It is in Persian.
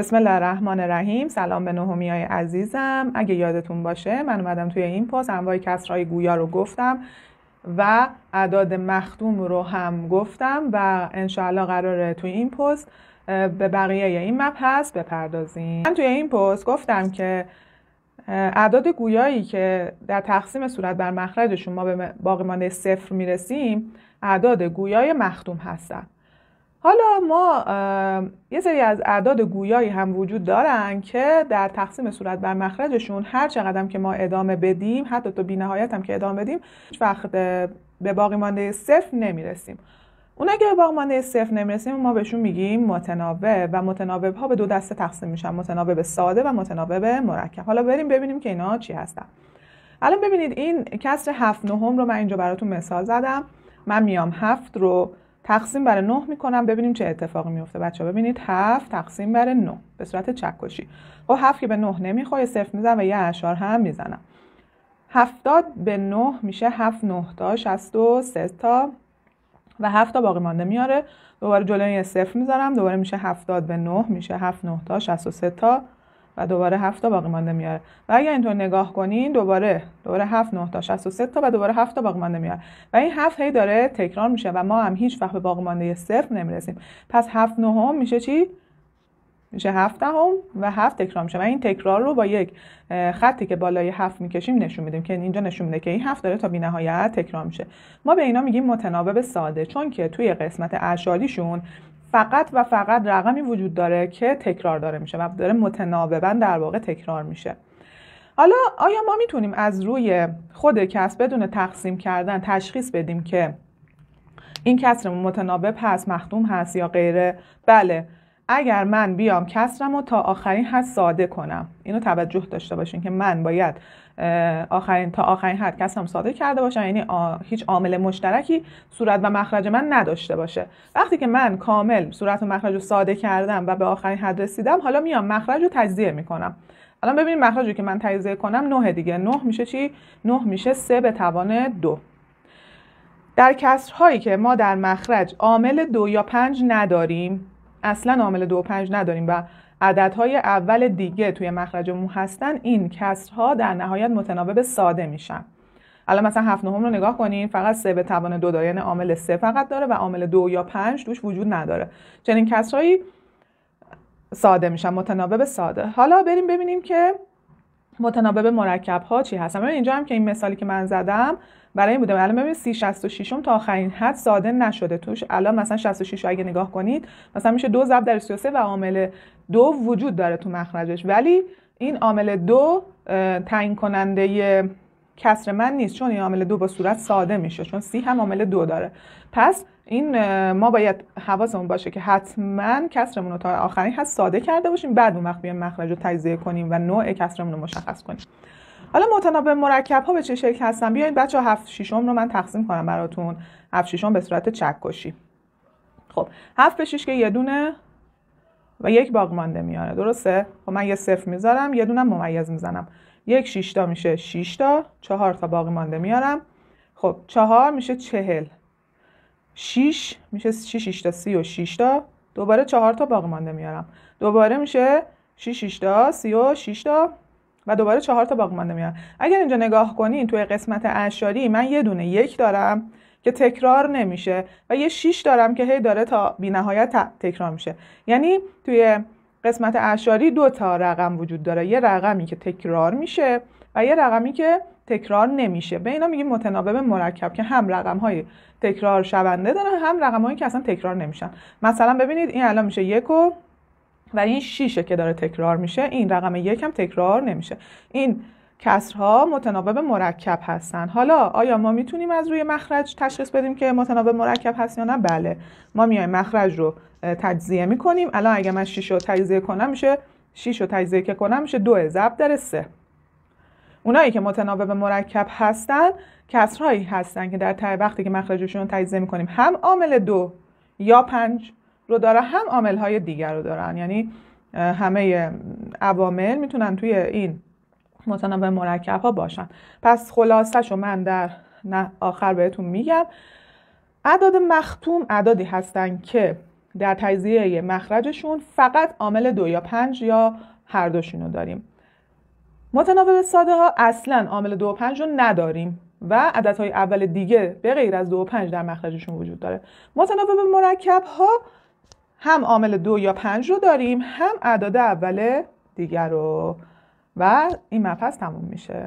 بسم الله الرحمن الرحیم سلام به نهمی های عزیزم اگه یادتون باشه من اومدم توی این پست انواع کسرهای گویا رو گفتم و اعداد مختوم رو هم گفتم و انشاءالله قراره توی این پست به بقیه این مبحث بپردازیم من توی این پست گفتم که اعداد گویایی که در تقسیم صورت بر مخرجشون ما به باقی صفر میرسیم اعداد گویای مختوم هستن حالا ما یه سری از اعداد گویایی هم وجود دارن که در تقسیم صورت بر مخرجشون هر چقدر که ما ادامه بدیم حتی تا نهایت هم که ادامه بدیم وقت به باقی مانده صفر نمیرسیم اون که به باقی مانده صفر نمیرسیم ما بهشون میگیم متناوب و متناوب ها به دو دسته تقسیم میشن متناوب ساده و متناوب مرکب حالا بریم ببینیم که اینا چی هستن الان ببینید این کسر هفت نهم رو من اینجا براتون مثال زدم من میام هفت رو تقسیم بر 9 میکنم ببینیم چه اتفاقی میفته بچه ببینید 7 تقسیم بر 9 به صورت چکشی خب 7 که به 9 نمیخوره صفر میزنم و یه اشار هم میزنم 70 به 9 میشه 7 9 تا 63 تا و 7 تا باقی مانده میاره دوباره جلوی صفر میذارم دوباره میشه 70 به 9 میشه 7 9 تا 63 تا و دوباره 7 تا باقی مانده میاره و اگر اینطور نگاه کنین دوباره دوباره 7 9 تا 63 تا و دوباره 7 تا باقی مانده میاره و این 7 هی داره تکرار میشه و ما هم هیچ وقت به باقی مانده صفر نمیرسیم پس 7 هم میشه چی میشه هفت هم و 7 تکرار میشه و این تکرار رو با یک خطی که بالای 7 میکشیم نشون میدیم که اینجا نشون میده که این 7 داره تا بی نهایت تکرار میشه ما به اینا میگیم متناوب ساده چون که توی قسمت اعشاریشون فقط و فقط رقمی وجود داره که تکرار داره میشه و داره متناوبا در واقع تکرار میشه حالا آیا ما میتونیم از روی خود کسب بدون تقسیم کردن تشخیص بدیم که این کسر متناوب هست مخدوم هست یا غیره بله اگر من بیام کسرم رو تا آخرین حد ساده کنم اینو توجه داشته باشین که من باید آخرین تا آخرین حد کسرم ساده کرده باشم یعنی هیچ عامل مشترکی صورت و مخرج من نداشته باشه وقتی که من کامل صورت و مخرج رو ساده کردم و به آخرین حد رسیدم حالا میام مخرج رو تجزیه میکنم الان ببینید مخرج رو که من تجزیه کنم 9 دیگه 9 میشه چی 9 میشه سه به توان دو در کسرهایی که ما در مخرج عامل دو یا پنج نداریم اصلا عامل دو پنج نداریم و عددهای اول دیگه توی مخرج مو هستن این کسرها در نهایت متناوب ساده میشن الان مثلا هفت نهم رو نگاه کنین فقط سه به توان دو داره یعنی عامل سه فقط داره و عامل دو یا پنج دوش وجود نداره چنین کسرهایی ساده میشن متناوب ساده حالا بریم ببینیم که متناوب مرکب ها چی هست؟ اینجا هم که این مثالی که من زدم برای این بوده الان ببینید 366 تا آخرین حد ساده نشده توش الان مثلا 66 اگه نگاه کنید مثلا میشه دو ضرب در 33 و عامل دو وجود داره تو مخرجش ولی این عامل دو تعیین کننده کسر من نیست چون این عامل دو با صورت ساده میشه چون سی هم عامل دو داره پس این ما باید حواسمون باشه که حتما کسرمون رو تا آخرین هست ساده کرده باشیم بعد اون وقت بیایم مخرج رو تجزیه کنیم و نوع کسرمون رو مشخص کنیم حالا متناوب مرکب ها به چه شکل هستن بیاین بچه هفت شیشم رو من تقسیم کنم براتون هفت شیشم به صورت چکشی خب هفت به که یه دونه و یک مانده میاره درسته خب من یه صفر میذارم یه دونه ممیز میزنم یک شیشتا میشه شیشتا چهار تا باقی مانده میارم خب چهار میشه چهل شیش میشه شیشتا سی و شیشتا دوباره چهار تا باقی مانده میارم دوباره میشه شیش شیشتا سی و شیشتا و دوباره چهار تا باقی مانده میارم اگر اینجا نگاه کنین توی قسمت اشاری من یه دونه یک دارم که تکرار نمیشه و یه شیش دارم که هی داره تا نهایت تکرار میشه یعنی توی قسمت اعشاری دو تا رقم وجود داره یه رقمی که تکرار میشه و یه رقمی که تکرار نمیشه به اینا میگیم متناوب مرکب که هم رقم های تکرار شونده دارن هم رقم هایی که اصلا تکرار نمیشن مثلا ببینید این الان میشه یک و و این شیشه که داره تکرار میشه این رقم یک هم تکرار نمیشه این کسرها متناوب مرکب هستن حالا آیا ما میتونیم از روی مخرج تشخیص بدیم که متناوب مرکب هست یا نه بله ما میایم مخرج رو تجزیه میکنیم الان اگه من 6 رو تجزیه کنم میشه 6 رو تجزیه که کنم میشه 2 ضرب در 3 اونایی که متناوب مرکب هستن کسرهایی هستن که در تای وقتی که مخرجشون رو تجزیه میکنیم هم عامل دو یا پنج رو داره هم عامل های دیگر رو دارن یعنی همه عوامل میتونن توی این متناوع مرکب ها باشن پس خلاصش رو من در آخر بهتون میگم اعداد مختوم اعدادی هستن که در تجزیه مخرجشون فقط عامل دو یا پنج یا هر دوشون رو داریم متناوع ساده ها اصلا عامل دو و پنج رو نداریم و عددهای اول دیگه به غیر از دو و پنج در مخرجشون وجود داره متناوع مرکب ها هم عامل دو یا پنج رو داریم هم اعداد اول دیگر رو و این مبحث تموم میشه